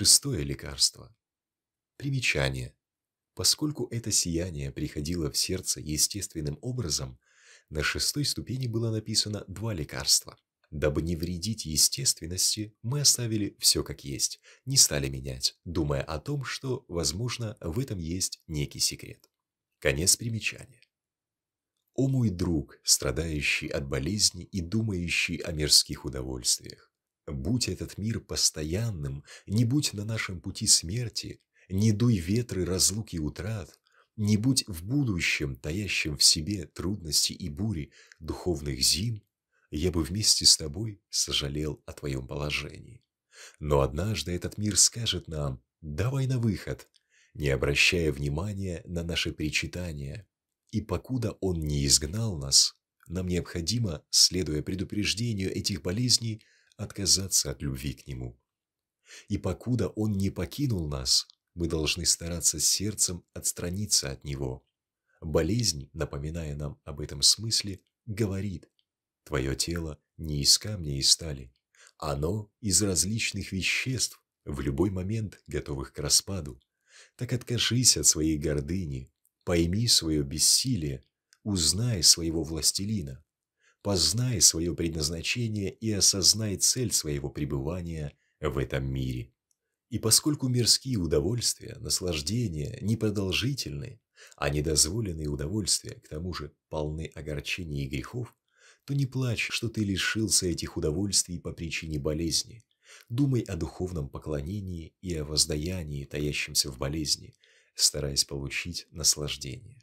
Шестое лекарство. Примечание. Поскольку это сияние приходило в сердце естественным образом, на шестой ступени было написано два лекарства. Дабы не вредить естественности, мы оставили все как есть, не стали менять, думая о том, что, возможно, в этом есть некий секрет. Конец примечания. «О мой друг, страдающий от болезни и думающий о мирских удовольствиях! Будь этот мир постоянным, не будь на нашем пути смерти, не дуй ветры разлуки и утрат, не будь в будущем, таящем в себе трудности и бури духовных зим, я бы вместе с тобой сожалел о твоем положении. Но однажды этот мир скажет нам «давай на выход», не обращая внимания на наши причитания. И покуда он не изгнал нас, нам необходимо, следуя предупреждению этих болезней, отказаться от любви к Нему. И покуда Он не покинул нас, мы должны стараться сердцем отстраниться от Него. Болезнь, напоминая нам об этом смысле, говорит «Твое тело не из камня и стали, оно из различных веществ, в любой момент готовых к распаду. Так откажись от своей гордыни, пойми свое бессилие, узнай своего властелина познай свое предназначение и осознай цель своего пребывания в этом мире. И поскольку мирские удовольствия, наслаждения непродолжительны, а недозволенные удовольствия, к тому же, полны огорчений и грехов, то не плачь, что ты лишился этих удовольствий по причине болезни. Думай о духовном поклонении и о воздаянии, таящемся в болезни, стараясь получить наслаждение.